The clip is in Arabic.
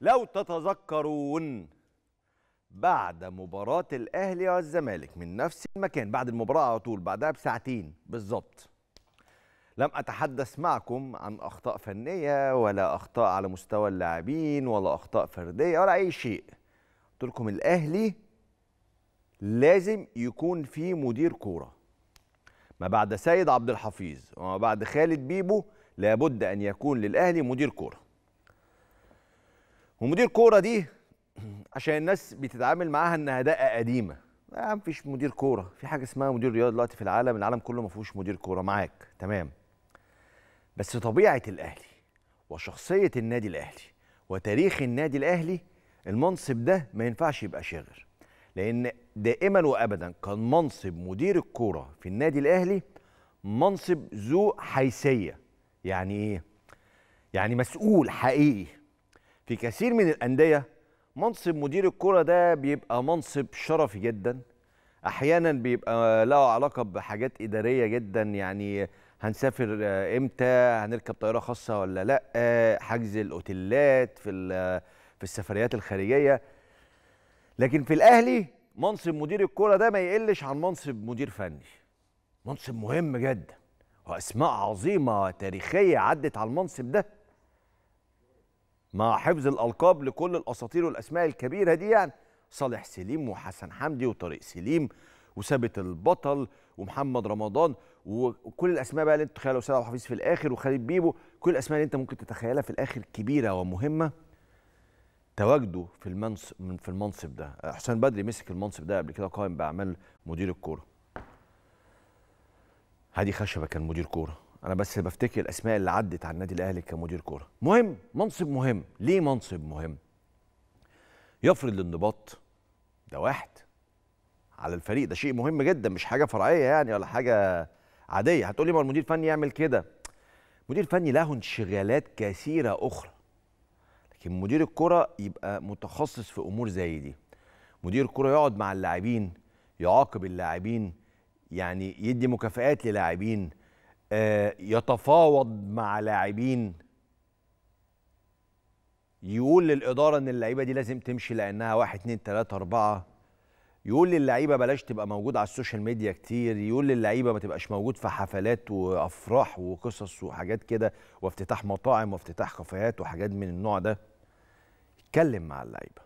لو تتذكرون بعد مباراة الأهلي والزمالك من نفس المكان بعد المباراة على طول بعدها بساعتين بالظبط لم أتحدث معكم عن أخطاء فنية ولا أخطاء على مستوى اللاعبين ولا أخطاء فردية ولا أي شيء قلت لكم الأهلي لازم يكون فيه مدير كورة ما بعد سيد عبد الحفيظ وما بعد خالد بيبو لابد أن يكون للأهلي مدير كورة ومدير كوره دي عشان الناس بتتعامل معاها انها دقه قديمه ما فيش مدير كوره في حاجه اسمها مدير رياضه دلوقتي في العالم العالم كله ما فيهوش مدير كوره معاك تمام بس طبيعه الاهلي وشخصيه النادي الاهلي وتاريخ النادي الاهلي المنصب ده ما ينفعش يبقى شاغر لان دائما وابدا كان منصب مدير الكوره في النادي الاهلي منصب ذو حيثيه يعني ايه يعني مسؤول حقيقي في كثير من الانديه منصب مدير الكره ده بيبقى منصب شرفي جدا احيانا بيبقى له علاقه بحاجات اداريه جدا يعني هنسافر امتى هنركب طياره خاصه ولا لا حجز الاوتيلات في في السفريات الخارجيه لكن في الاهلي منصب مدير الكره ده ما يقلش عن منصب مدير فني منصب مهم جدا واسماء عظيمه تاريخيه عدت على المنصب ده مع حفظ الالقاب لكل الاساطير والاسماء الكبيره دي يعني صالح سليم وحسن حمدي وطارق سليم وثابت البطل ومحمد رمضان وكل الاسماء بقى اللي انت تتخيلها وسيد عبد الحفيظ في الاخر وخالد بيبو كل الاسماء اللي انت ممكن تتخيلها في الاخر كبيره ومهمه تواجده في المنصب في المنصب ده حسين بدري مسك المنصب ده قبل كده قائم باعمال مدير الكوره هادي خشبه كان مدير كوره انا بس بفتكر الاسماء اللي عدت على النادي الاهلي كمدير كوره مهم منصب مهم ليه منصب مهم يفرض الانضباط ده واحد على الفريق ده شيء مهم جدا مش حاجه فرعيه يعني ولا حاجه عاديه هتقولي ما المدير الفني يعمل كده مدير فني له انشغالات كثيره اخرى لكن مدير الكره يبقى متخصص في امور زي دي مدير الكره يقعد مع اللاعبين يعاقب اللاعبين يعني يدي مكافئات للاعبين آه، يتفاوض مع لاعبين يقول للإدارة إن اللعيبة دي لازم تمشي لأنها واحد اتنين تلاتة أربعة يقول للعيبة بلاش تبقى موجود على السوشيال ميديا كتير يقول للعيبة ما تبقاش موجود في حفلات وأفراح وقصص وحاجات كده وافتتاح مطاعم وافتتاح كافيهات وحاجات من النوع ده اتكلم مع اللعيبة